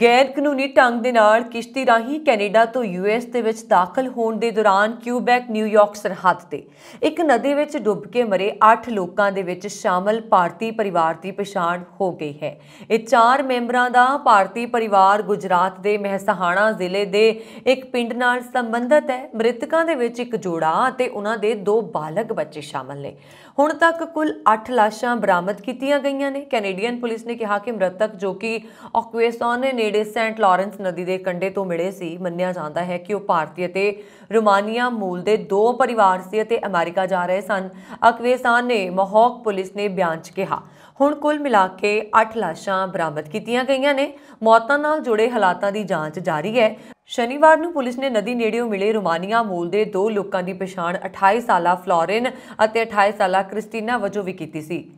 ਗੈਰ ਕਾਨੂੰਨੀ ਢੰਗ ਦੇ ਨਾਲ ਕਿਸ਼ਤੀ ਰਾਹੀਂ ਕੈਨੇਡਾ ਤੋਂ ਯੂਐਸ ਦੇ ਵਿੱਚ ਦਾਖਲ ਹੋਣ ਦੇ ਦੌਰਾਨ ਕਿਊਬੈਕ ਨਿਊਯਾਰਕ ਸਰਹੱਦ ਤੇ ਇੱਕ ਨਦੀ ਵਿੱਚ ਡੁੱਬ ਕੇ ਮਰੇ 8 ਲੋਕਾਂ ਦੇ ਵਿੱਚ ਸ਼ਾਮਲ ਭਾਰਤੀ ਪਰਿਵਾਰ ਦੀ ਪਛਾਣ ਹੋ ਗਈ ਹੈ ਇਹ ਚਾਰ ਮੈਂਬਰਾਂ ਦਾ ਭਾਰਤੀ ਪਰਿਵਾਰ ਗੁਜਰਾਤ ਦੇ ਮਹਿਸਾਣਾ ਜ਼ਿਲ੍ਹੇ ਦੇ ਇੱਕ ਪਿੰਡ ਨਾਲ ਸੰਬੰਧਿਤ ਹੈ ਮ੍ਰਿਤਕਾਂ ਦੇ ਵਿੱਚ ਇੱਕ ਜੋੜਾ ਅਤੇ ਉਹਨਾਂ ਦੇ ਦੋ ਬਾਲਗ ਬੱਚੇ ਸ਼ਾਮਲ ਨੇ ਹੁਣ ਤੱਕ ਕੁੱਲ 8 ਲਾਸ਼ਾਂ ਬਰਾਮਦ ਕੀਤੀਆਂ ਗਈਆਂ ਨੇ ਕੈਨੇਡੀਅਨ ਪੁਲਿਸ ਨੇ ਕਿਹਾ ਕਿ ਮ੍ਰਿਤਕ ਜੋ ਕਿ ਔਕਵੇਸੋਨ ਨੇ ਨੇੜੇ ਸੈਂਟ ਲਾਰੈਂਸ ਨਦੀ ਦੇ ਕੰਢੇ ਤੋਂ ਮਿਲੇ ਸੀ ਮੰਨਿਆ ਜਾਂਦਾ ਹੈ ਕਿ ਉਹ ਭਾਰਤੀ ਅਤੇ ਰੋਮਾਨੀਆ ਮੂਲ ਦੇ ਦੋ ਪਰਿਵਾਰ ਸੀ ਅਤੇ ਅਮਰੀਕਾ ਜਾ ਰਹੇ ਸਨ ਅਕਵੇਸਾਨ ਨੇ ਮਹੌਕ ਪੁਲਿਸ ਨੇ ਬਿਆਨ 'ਚ ਕਿਹਾ ਹੁਣ ਕੁੱਲ ਮਿਲਾ ਕੇ 8 ਲਾਸ਼ਾਂ ਬਰਾਮਦ ਕੀਤੀਆਂ ਗਈਆਂ ਨੇ ਮੌਤਾਂ ਨਾਲ ਜੁੜੇ ਹਾਲਾਤਾਂ ਦੀ ਜਾਂਚ ਜਾਰੀ ਹੈ ਸ਼ਨੀਵਾਰ ਨੂੰ ਪੁਲਿਸ ਨੇ ਨਦੀ ਨੇੜਿਓਂ ਮਿਲੇ ਰੋਮਾਨੀਆ ਮੂਲ ਦੇ ਦੋ ਲੋਕਾਂ ਦੀ ਪਛਾਣ 28 ਸਾਲਾ ਫਲੋਰਿਨ ਅਤੇ 28 ਸਾਲਾ ਕ੍ਰਿਸਟੀਨਾ ਵਜੋਂ ਵੀ ਕੀਤੀ ਸੀ